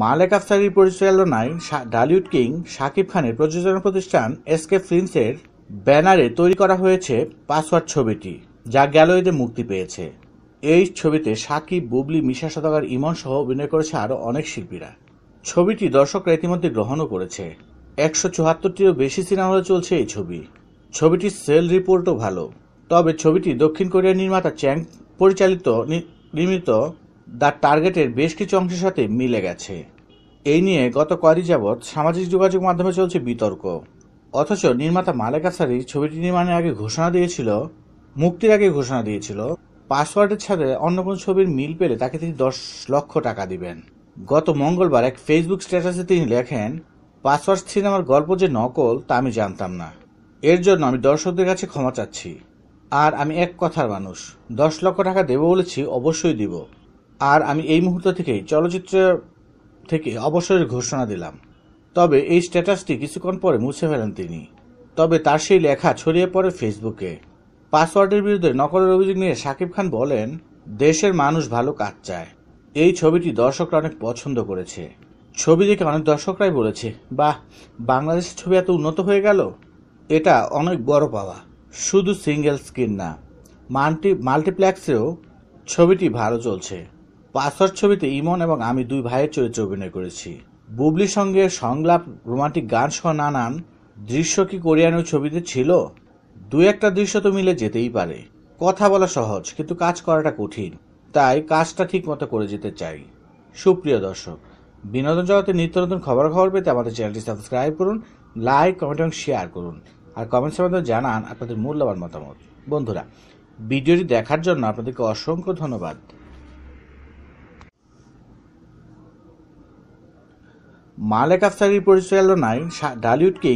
মালেক আফতারির পরিচালনায় ডালিউড কিং শাকিব খানের প্রযোজনা প্রতিষ্ঠান এসকে ফিল্মসের ব্যানারে তৈরি করা হয়েছে পাসওয়ার্ড ছবিটি যা গেল ঈদে মুক্তি পেয়েছে এই ছবিতে সাকিব বুবলি মিশা সদাগর ইমন সহ অভিনয় করেছে আরও অনেক শিল্পীরা ছবিটি দর্শকরা ইতিমধ্যে গ্রহণও করেছে একশো চুহাত্তরটিরও বেশি সিনেমা চলছে এই ছবি ছবিটির সেল রিপোর্টও ভালো তবে ছবিটি দক্ষিণ কোরিয়ার নির্মাতা চ্যাং পরিচালিত নির্মিত দ্য টার্গেটের বেশ কিছু অংশের সাথে মিলে গেছে এই নিয়ে গত কয়েক যাবৎ সামাজিক যোগাযোগ মাধ্যমে চলছে বিতর্ক অথচ নির্মাতা মালেক আসারি ছবিটি নির্মাণের আগে ঘোষণা দিয়েছিল মুক্তির আগে ঘোষণা দিয়েছিল পাসওয়ার্ডের সাথে অন্য কোনো ছবির মিল পেলে তাকে তিনি দশ লক্ষ টাকা দিবেন গত মঙ্গলবার এক ফেসবুক স্ট্যাটাসে তিনি লেখেন পাসওয়ার্ড সিনেমার গল্প যে নকল তা আমি জানতাম না এর জন্য আমি দর্শকদের কাছে ক্ষমা চাচ্ছি আর আমি এক কথার মানুষ দশ লক্ষ টাকা দেবো বলেছি অবশ্যই দিব আর আমি এই মুহূর্ত থেকেই চলচ্চিত্র থেকে অবসরের ঘোষণা দিলাম তবে এই স্ট্যাটাসটি কিছুক্ষণ পরে মুছে ফেলেন তিনি তবে তার সেই লেখা ছড়িয়ে পড়ে ফেসবুকে পাসওয়ার্ডের বিরুদ্ধে নকলের অভিযোগ নিয়ে শাকিব খান বলেন দেশের মানুষ ভালো কাজ চায় এই ছবিটি দর্শকরা অনেক পছন্দ করেছে ছবি দেখে অনেক দর্শকরাই বলেছে বাহ বাংলাদেশের ছবি এত উন্নত হয়ে গেল এটা অনেক বড় পাওয়া শুধু সিঙ্গেল স্ক্রিন না মাল্টি মাল্টিপ্লেক্সেও ছবিটি ভালো চলছে পাসওয়ার্ড ছবিতে ইমন এবং আমি দুই ভাইয়ের চরিত্রে অভিনয় করেছি বুবলির সঙ্গে সংলাপ রোমান্টিক গান সহ নানান দৃশ্য কি কোরিয়ানো ছবিতে ছিল দু একটা দৃশ্য তো মিলে যেতেই পারে কথা বলা সহজ কিন্তু কাজ করাটা কঠিন তাই কাজটা ঠিক মতো করে যেতে চাই সুপ্রিয় দর্শক বিনোদন জগতের নিত্য নতুন খবর খবর পেতে আমাদের চ্যানেলটি সাবস্ক্রাইব করুন লাইক কমেন্ট এবং শেয়ার করুন আর কমেন্টস মাধ্যমে জানান আপনাদের মূল্যবান মতামত বন্ধুরা ভিডিওটি দেখার জন্য আপনাদেরকে অসংখ্য ধন্যবাদ মালেক পরিচালনায় ডালিউডকে